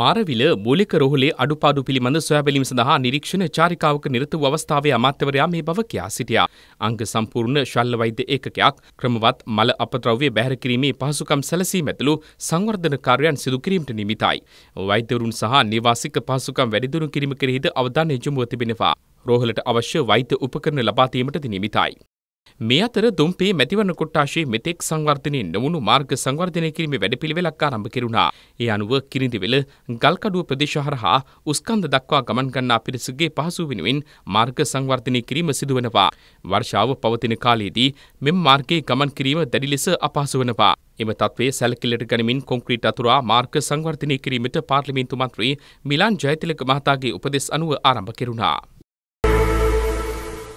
මාරවිල මූලික රොහලේ අඩුපාඩු පිළිබඳ සොයාබැලීම සඳහා නිරීක්ෂණ චාරිකාවක නිරත වූ අවස්ථාවේ අමාත්‍යවරයා මේ බව කියා සිටියා. අංග සම්පූර්ණ ශල්්‍ය වෛද්‍ය ඒකකයක් ක්‍රමවත් මල අපද්‍රව්‍ය බැහැර කිරීමේ පහසුකම් සැලසීම ඇතුළු සංවර්ධන කාර්යයන් සිදු කිරීමට නිමිතයි. වෛද්‍යවරුන් සහ නිවාසික පහසුකම් වැඩිදුණු කිරීම කෙරෙහිද අවධානය යොමුව තිබෙනවා. රෝහලට අවශ්‍ය වෛද්‍ය උපකරණ ලබා දීමටද නිමිතයි. මේ අතර දුම්පේ මැතිවරණ කොට්ටාශයේ මෙතෙක් සංවර්ධනය නොවුණු මාර්ග සංවර්ධනය කිරීමේ වැඩපිළිවෙලක් ආරම්භ කෙරුණා. ඒ අනුව කිරිඳිවැල ගල්කඩුව ප්‍රදේශ හරහා උස්කන්ද දක්වා ගමන් ගන්නා පිරිසගේ පහසු වෙනුවෙන් මාර්ග සංවර්ධනය කිරීම සිදුවනවා. වර්ෂාව පවතින කාලයේදී මෙම මාර්ගයේ ගමන් කිරීම දැඩි ලෙස අපහසු වෙනවා. එම තත්ත්වයේ සැලකිල්ලට ගනිමින් කොන්ක්‍රීට් අතුරා මාර්ග සංවර්ධනය කිරීමට පාර්ලිමේන්තු මන්ත්‍රී මිලාන් ජයතිලක මහතාගේ උපදෙස් අනුව ආරම්භ කෙරුණා.